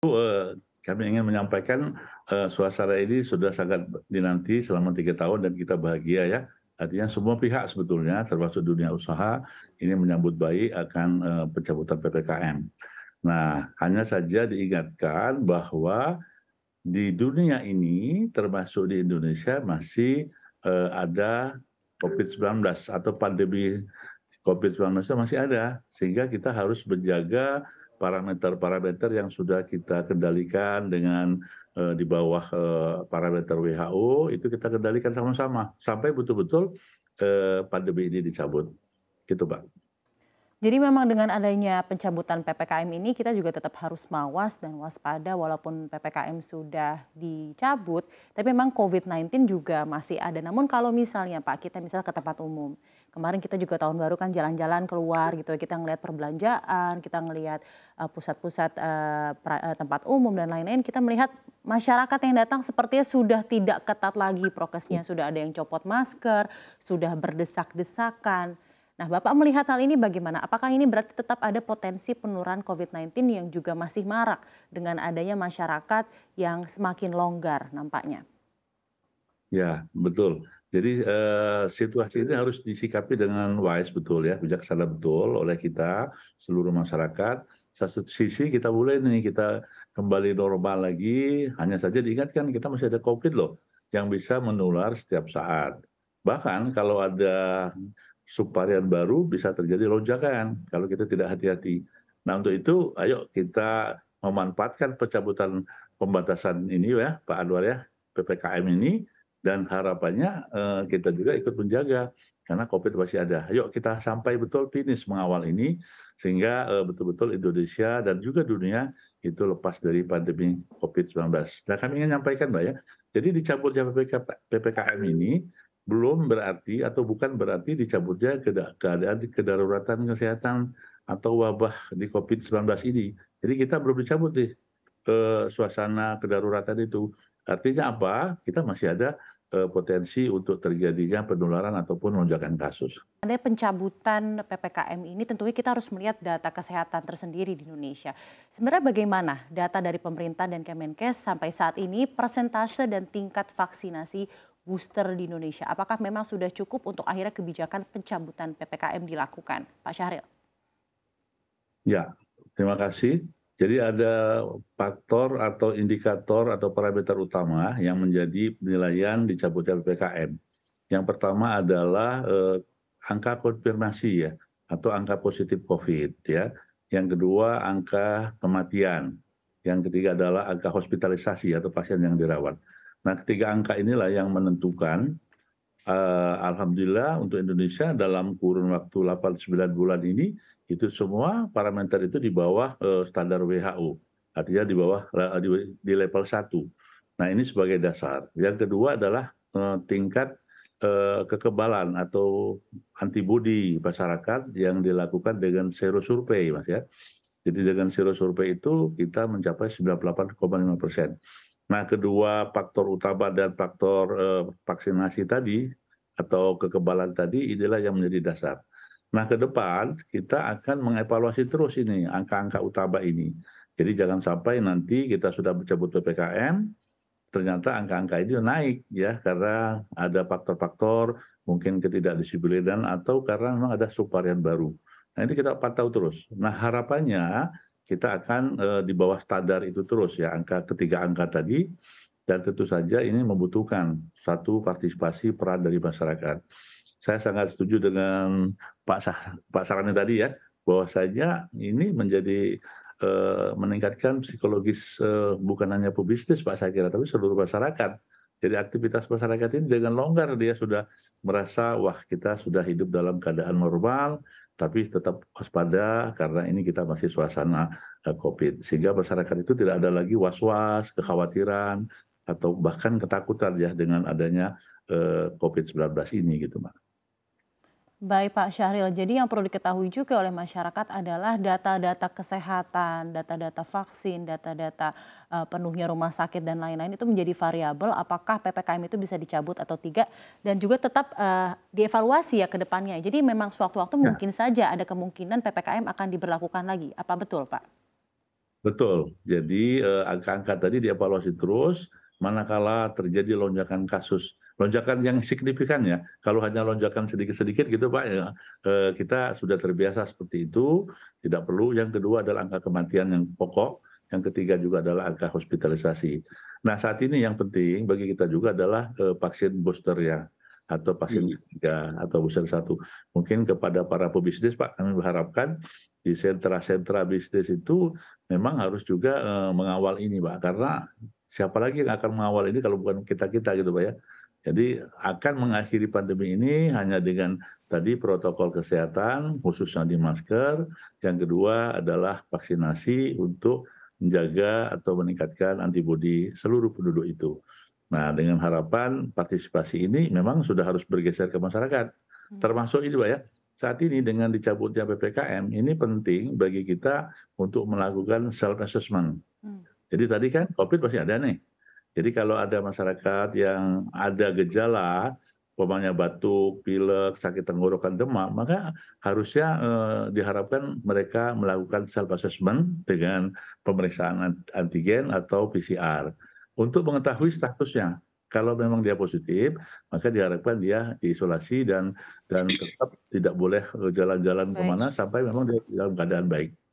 Eh, kami ingin menyampaikan eh, suasana ini sudah sangat dinanti selama tiga tahun dan kita bahagia ya. Artinya semua pihak sebetulnya termasuk dunia usaha ini menyambut baik akan eh, pencabutan PPKM. Nah, hanya saja diingatkan bahwa di dunia ini termasuk di Indonesia masih eh, ada COVID-19 atau pandemi COVID-19 masih ada sehingga kita harus menjaga parameter-parameter yang sudah kita kendalikan dengan eh, di bawah eh, parameter WHO itu kita kendalikan sama-sama sampai betul-betul eh, pandemi ini dicabut. Gitu, Pak. Jadi memang dengan adanya pencabutan PPKM ini kita juga tetap harus mawas dan waspada walaupun PPKM sudah dicabut, tapi memang COVID-19 juga masih ada. Namun kalau misalnya Pak, kita misalnya ke tempat umum, kemarin kita juga tahun baru kan jalan-jalan keluar gitu, ya, kita ngelihat perbelanjaan, kita ngelihat eh, pusat-pusat eh, eh, tempat umum dan lain-lain, kita melihat masyarakat yang datang sepertinya sudah tidak ketat lagi prokesnya, iya. sudah ada yang copot masker, sudah berdesak-desakan Nah, Bapak melihat hal ini bagaimana? Apakah ini berarti tetap ada potensi penurunan COVID-19 yang juga masih marak dengan adanya masyarakat yang semakin longgar nampaknya? Ya, betul. Jadi eh, situasi ini harus disikapi dengan wise betul ya, bijaksana betul oleh kita seluruh masyarakat. Satu sisi kita boleh nih kita kembali normal lagi, hanya saja diingatkan kita masih ada COVID loh yang bisa menular setiap saat. Bahkan kalau ada subvarian baru bisa terjadi lonjakan kalau kita tidak hati-hati. Nah untuk itu ayo kita memanfaatkan pencabutan pembatasan ini ya Pak Anwar ya PPKM ini dan harapannya eh, kita juga ikut menjaga karena COVID masih ada. Ayo kita sampai betul finish mengawal ini sehingga eh, betul-betul eh, Indonesia dan juga dunia itu lepas dari pandemi COVID-19. Nah kami ingin menyampaikan Mbak ya, jadi dicabutnya PPKM ini belum berarti atau bukan berarti dicabutnya keadaan kedaruratan kesehatan atau wabah di COVID-19 ini. Jadi kita belum dicabut nih eh, suasana kedaruratan itu. Artinya apa? Kita masih ada eh, potensi untuk terjadinya penularan ataupun lonjakan kasus. Ada pencabutan PPKM ini tentunya kita harus melihat data kesehatan tersendiri di Indonesia. Sebenarnya bagaimana data dari pemerintah dan Kemenkes sampai saat ini persentase dan tingkat vaksinasi booster di Indonesia? Apakah memang sudah cukup untuk akhirnya kebijakan pencabutan PPKM dilakukan? Pak Syahril. Ya, terima kasih. Jadi ada faktor atau indikator atau parameter utama yang menjadi penilaian dicabutnya PPKM. Yang pertama adalah eh, angka konfirmasi ya atau angka positif COVID ya. Yang kedua angka kematian. Yang ketiga adalah angka hospitalisasi atau pasien yang dirawat nah ketiga angka inilah yang menentukan eh, alhamdulillah untuk indonesia dalam kurun waktu delapan sembilan bulan ini itu semua parameter itu di bawah eh, standar who artinya di bawah di level satu nah ini sebagai dasar yang kedua adalah eh, tingkat kekebalan atau antibodi masyarakat yang dilakukan dengan sero survei mas ya. Jadi dengan sero survei itu kita mencapai 98,5 persen nah kedua faktor utama dan faktor eh, vaksinasi tadi atau kekebalan tadi inilah yang menjadi dasar nah ke depan kita akan mengevaluasi terus ini angka-angka utama ini jadi jangan sampai nanti kita sudah mencabut ppkm ternyata angka-angka ini naik ya karena ada faktor-faktor mungkin ketidakdisiplinan atau karena memang ada subvarian baru. Nah ini kita pantau terus. Nah harapannya kita akan eh, di bawah standar itu terus ya angka ketiga angka tadi dan tentu saja ini membutuhkan satu partisipasi peran dari masyarakat. Saya sangat setuju dengan Pak Sar Pak Sarani tadi ya bahwa saja ini menjadi uh, meningkatkan psikologis uh, bukan hanya pebisnis Pak saya kira tapi seluruh masyarakat jadi aktivitas masyarakat ini dengan longgar dia sudah merasa wah kita sudah hidup dalam keadaan normal tapi tetap waspada karena ini kita masih suasana eh, Covid sehingga masyarakat itu tidak ada lagi was-was, kekhawatiran atau bahkan ketakutan ya dengan adanya eh, Covid-19 ini gitu, mbak. Baik Pak Syahril, jadi yang perlu diketahui juga oleh masyarakat adalah data-data kesehatan, data-data vaksin, data-data uh, penuhnya rumah sakit dan lain-lain itu menjadi variabel apakah PPKM itu bisa dicabut atau tidak dan juga tetap uh, dievaluasi ya ke depannya. Jadi memang sewaktu-waktu ya. mungkin saja ada kemungkinan PPKM akan diberlakukan lagi. Apa betul Pak? Betul, jadi eh, angka-angka uh, tadi dievaluasi terus manakala terjadi lonjakan kasus lonjakan yang signifikan ya. Kalau hanya lonjakan sedikit-sedikit gitu Pak, ya, eh, kita sudah terbiasa seperti itu, tidak perlu. Yang kedua adalah angka kematian yang pokok, yang ketiga juga adalah angka hospitalisasi. Nah saat ini yang penting bagi kita juga adalah eh, vaksin booster ya atau vaksin iya. ketiga atau booster satu. Mungkin kepada para pebisnis Pak, kami berharapkan di sentra-sentra bisnis itu memang harus juga eh, mengawal ini Pak, karena siapa lagi yang akan mengawal ini kalau bukan kita kita gitu Pak ya jadi akan mengakhiri pandemi ini hanya dengan tadi protokol kesehatan khususnya di masker yang kedua adalah vaksinasi untuk menjaga atau meningkatkan antibodi seluruh penduduk itu nah dengan harapan partisipasi ini memang sudah harus bergeser ke masyarakat hmm. termasuk ini pak ya saat ini dengan dicabutnya ppkm ini penting bagi kita untuk melakukan self assessment hmm. jadi tadi kan covid pasti ada nih jadi kalau ada masyarakat yang ada gejala umpamanya batuk, pilek, sakit tenggorokan, demam, maka harusnya eh, diharapkan mereka melakukan self assessment dengan pemeriksaan antigen atau PCR untuk mengetahui statusnya. Kalau memang dia positif, maka diharapkan dia diisolasi dan dan tetap tidak boleh eh, jalan-jalan kemana sampai memang dia dalam keadaan baik.